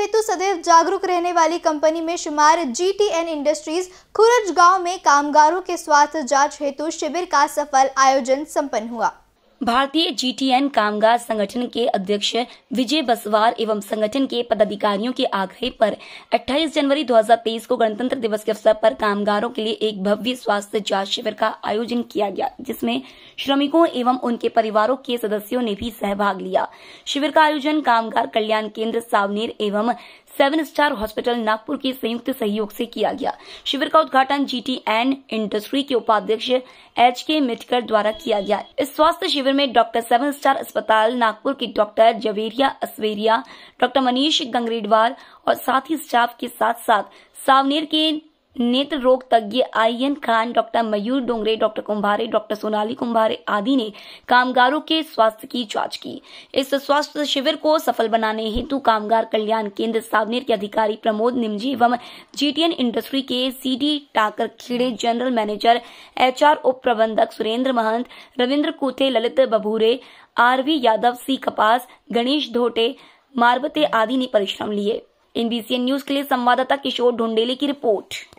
हेतु सदैव जागरूक रहने वाली कंपनी में शुमार जीटीएन इंडस्ट्रीज खुरज गांव में कामगारों के स्वास्थ्य जांच हेतु शिविर का सफल आयोजन संपन्न हुआ भारतीय जीटीएन कामगार संगठन के अध्यक्ष विजय बसवार एवं संगठन के पदाधिकारियों के आग्रह पर 28 जनवरी 2023 को गणतंत्र दिवस के अवसर पर कामगारों के लिए एक भव्य स्वास्थ्य जांच शिविर का आयोजन किया गया जिसमें श्रमिकों एवं उनके परिवारों के सदस्यों ने भी सहभाग लिया शिविर का आयोजन कामगार कल्याण केंद्र सावनेर एवं सेवन स्टार हॉस्पिटल नागपुर के संयुक्त सहयोग से किया गया शिविर का उद्घाटन जीटीएन इंडस्ट्री के उपाध्यक्ष एच के मिटकर द्वारा किया गया इस स्वास्थ्य शिविर शिविर में डॉक्टर सेवन स्टार अस्पताल नागपुर की डॉक्टर जवेरिया असवेरिया डॉक्टर मनीष गंगरेडवाल और साथी स्टाफ के साथ साथ सावनेर के नेत्र रोग तज्ञ N Khan doctor Mayur Dongre doctor Kumbhare doctor Sonali Kumbhare आदि ने कामगारों के स्वास्थ्य की जांच की इस स्वास्थ्य शिविर को सफल बनाने हेतु कामगार कल्याण केंद्र सावनेर के अधिकारी प्रमोद निमजी एवं जीटीएन इंडस्ट्री के CD Takar Khede general manager HR उप प्रबंधक सुरेंद्र महंत रविन्द्र कूथे ललित बभूरे आरवी यादव सी कपास गणेश धोटे मारबते आदि ने परिश्रम लिए एनबीसीएन न्यूज के लिए संवाददाता किशोर ढोंडेले की रिपोर्ट